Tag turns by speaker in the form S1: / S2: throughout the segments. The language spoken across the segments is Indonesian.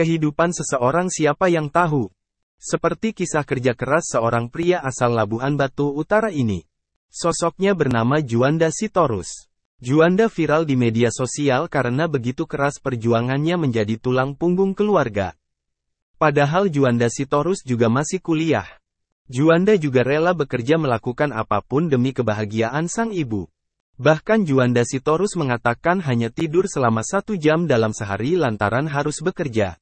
S1: Kehidupan seseorang siapa yang tahu? Seperti kisah kerja keras seorang pria asal Labuan Batu Utara ini. Sosoknya bernama Juanda Sitorus. Juanda viral di media sosial karena begitu keras perjuangannya menjadi tulang punggung keluarga. Padahal Juanda Sitorus juga masih kuliah. Juanda juga rela bekerja melakukan apapun demi kebahagiaan sang ibu. Bahkan Juanda Sitorus mengatakan hanya tidur selama satu jam dalam sehari lantaran harus bekerja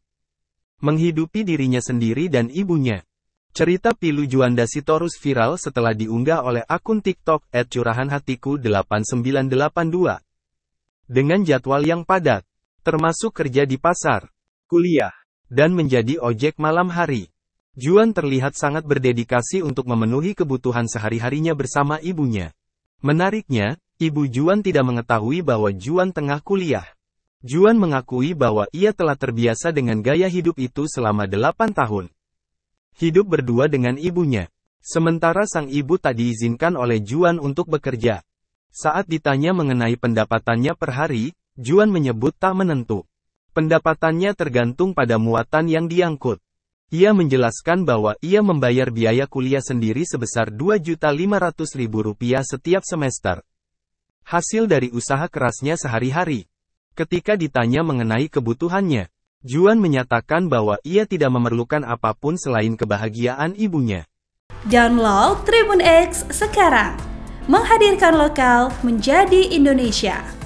S1: menghidupi dirinya sendiri dan ibunya. Cerita pilu Juanda Sitorus viral setelah diunggah oleh akun TikTok curahanhatiku 8982. Dengan jadwal yang padat, termasuk kerja di pasar, kuliah, dan menjadi ojek malam hari. Juan terlihat sangat berdedikasi untuk memenuhi kebutuhan sehari-harinya bersama ibunya. Menariknya, ibu Juan tidak mengetahui bahwa Juan tengah kuliah. Juan mengakui bahwa ia telah terbiasa dengan gaya hidup itu selama delapan tahun. Hidup berdua dengan ibunya. Sementara sang ibu tak diizinkan oleh Juan untuk bekerja. Saat ditanya mengenai pendapatannya per hari, Juan menyebut tak menentu. Pendapatannya tergantung pada muatan yang diangkut. Ia menjelaskan bahwa ia membayar biaya kuliah sendiri sebesar Rp2.500.000 setiap semester. Hasil dari usaha kerasnya sehari-hari. Ketika ditanya mengenai kebutuhannya, Juan menyatakan bahwa ia tidak memerlukan apapun selain kebahagiaan ibunya.
S2: Download Tribun X sekarang, menghadirkan lokal menjadi Indonesia.